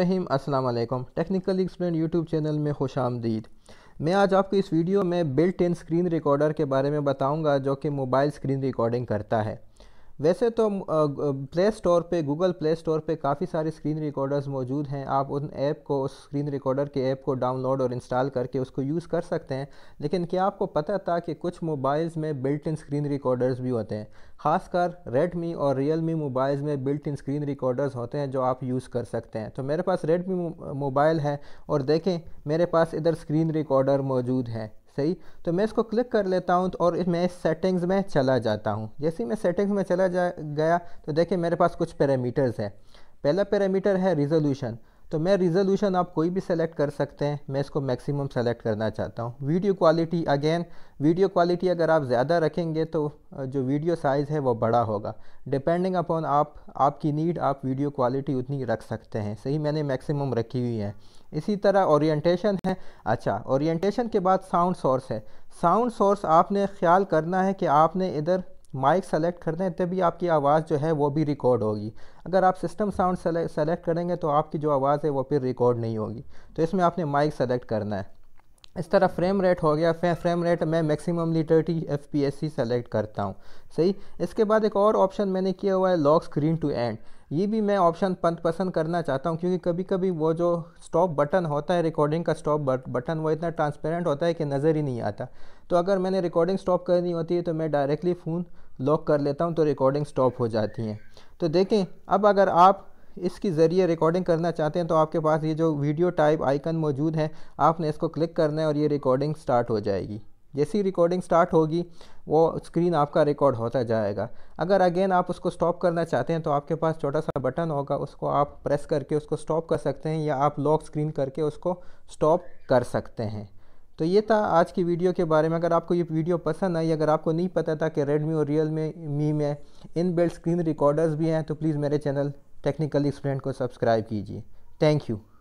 रहीम अस्सलाम वालेकुम technical explain YouTube channel में खुश आमदीद मैं आज आपको इस वीडियो में बिल्ट इन स्क्रीन रिकॉर्डर के बारे में बताऊंगा जो कि मोबाइल स्क्रीन रिकॉर्डिंग करता है वैसे तो प्ले स्टोर पे गूगल प्ले स्टोर पे काफ़ी सारे स्क्रीन रिकॉर्डर्स मौजूद हैं आप उन ऐप को उस स्क्रीन रिकॉर्डर के ऐप को डाउनलोड और इंस्टॉल करके उसको यूज़ कर सकते हैं लेकिन क्या आपको पता था कि कुछ मोबाइल्स में बिल्ट इन स्क्रीन रिकॉर्डर्स भी होते हैं ख़ासकर रेडमी और मी मोबाइल्स में बिल्ट इन स्क्रीन रिकॉर्डर्स होते हैं जो आप यूज़ कर सकते हैं तो मेरे पास रेडमी मोबाइल है और देखें मेरे पास इधर स्क्रीन रिकॉर्डर मौजूद है सही तो मैं इसको क्लिक कर लेता हूँ और मैं सेटिंग्स में चला जाता हूँ जैसे ही मैं सेटिंग्स में चला जा गया तो देखिए मेरे पास कुछ पैरामीटर्स है पहला पैरामीटर है रिजोल्यूशन तो मैं रिजोल्यूशन आप कोई भी सेलेक्ट कर सकते हैं मैं इसको मैक्सिमम सेलेक्ट करना चाहता हूँ video quality again video quality अगर आप ज़्यादा रखेंगे तो जो वीडियो साइज़ है वो बड़ा होगा डिपेंडिंग अपॉन आप आपकी नीड आप वीडियो क्वालिटी उतनी रख सकते हैं सही मैंने मैक्सिमम रखी हुई है इसी तरह ओरिएंटेशन है अच्छा ओरिएंटेशन के बाद साउंड सोर्स है साउंड सोर्स आपने ख्याल करना है कि आपने इधर माइक सेलेक्ट कर दें तभी आपकी आवाज़ जो है वो भी रिकॉर्ड होगी अगर आप सिस्टम साउंड सेलेक्ट करेंगे तो आपकी जो आवाज़ है वो फिर रिकॉर्ड नहीं होगी तो इसमें आपने माइक सेलेक्ट करना है इस तरह फ्रेम रेट हो गया फ्रेम रेट मैं maximally thirty F P S ही सेलेक्ट करता हूँ सही इसके बाद एक और ऑप्शन मैंने किया हुआ है लॉक स्क्रीन टू एंड ये भी मैं ऑप्शन पसंद करना चाहता हूँ क्योंकि कभी कभी वो जो स्टॉप बटन होता है रिकॉर्डिंग का स्टॉप बटन वो इतना ट्रांसपेरेंट होता है कि नज़र ही नहीं आता तो अगर मैंने रिकॉर्डिंग स्टॉप करनी होती है तो मैं डायरेक्टली फ़ोन लॉक कर लेता हूँ तो रिकॉर्डिंग स्टॉप हो जाती हैं तो देखें अब अगर आप इसके ज़रिए रिकॉर्डिंग करना चाहते हैं तो आपके पास ये जो वीडियो टाइप आइकन मौजूद है आपने इसको क्लिक करना है और ये रिकॉर्डिंग स्टार्ट हो जाएगी जैसी रिकॉर्डिंग स्टार्ट होगी वो स्क्रीन आपका रिकॉर्ड होता जाएगा अगर अगेन आप उसको स्टॉप करना चाहते हैं तो आपके पास छोटा सा बटन होगा उसको आप प्रेस करके उसको स्टॉप कर सकते हैं या आप लॉक स्क्रीन करके उसको स्टॉप कर सकते हैं तो ये था आज की वीडियो के बारे में अगर आपको ये वीडियो पसंद आई अगर आपको नहीं पता था कि रेडमी और रियल में मी में इन बिल्ट स्क्रीन रिकॉर्डर्स भी हैं तो प्लीज़ मेरे चैनल टेक्निकल एक्सप्लेन को सब्सक्राइब कीजिए थैंक यू